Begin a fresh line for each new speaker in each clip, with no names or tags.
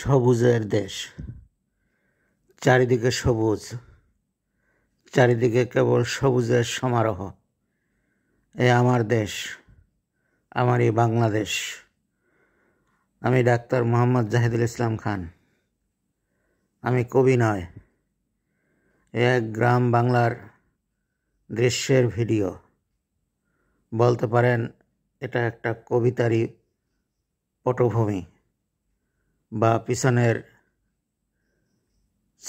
সবুজের দেশ চারিদিকে সবুজ চারিদিকে কেবল সবুজের সমারোহ এ আমার দেশ আমার এই বাংলাদেশ আমি ডাক্তার মোহাম্মদ জাহিদুল ইসলাম খান আমি কবি নয় এ এক গ্রাম বাংলার দৃশ্যের ভিডিও বলতে পারেন এটা একটা কবিতারই পটভূমি বা পিছনের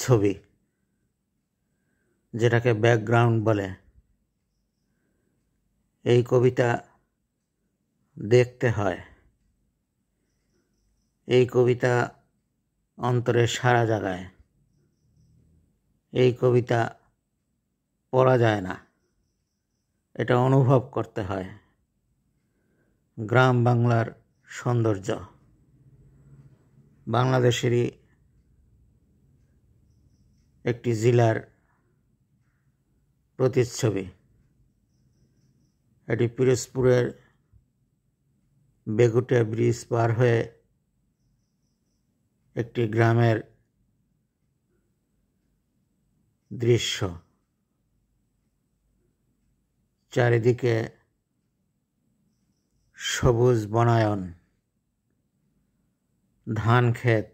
ছবি যেটাকে ব্যাকগ্রাউন্ড বলে এই কবিতা দেখতে হয় এই কবিতা অন্তরে সারা জাগায় এই কবিতা পড়া যায় না এটা অনুভব করতে হয় গ্রাম বাংলার সৌন্দর্য বাংলাদেশেরই একটি জেলার প্রতিচ্ছবি এটি পিরোজপুরের বেগুটিয়া ব্রিজ পার হয়ে একটি গ্রামের দৃশ্য চারিদিকে সবুজ বনায়ন ধান ক্ষেত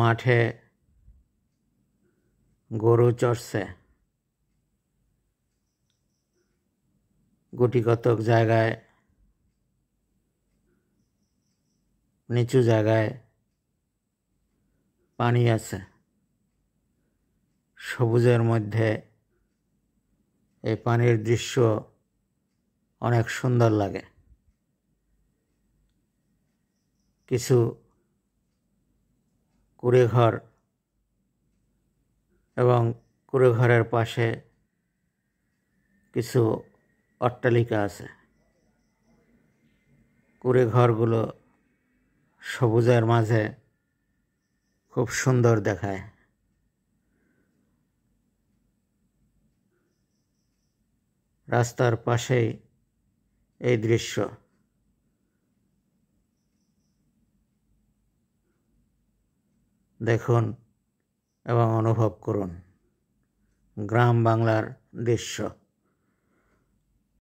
মাঠে গরু চড়ছে গুটিকতক জায়গায় নিচু জায়গায় পানি আছে সবুজের মধ্যে এই পানির দৃশ্য অনেক সুন্দর লাগে কিছু কুড়েঘর এবং কুড়েঘরের পাশে কিছু অট্টালিকা আছে ঘরগুলো সবুজের মাঝে খুব সুন্দর দেখায় রাস্তার পাশেই এই দৃশ্য দেখুন এবং অনুভব করুন গ্রাম বাংলার দৃশ্য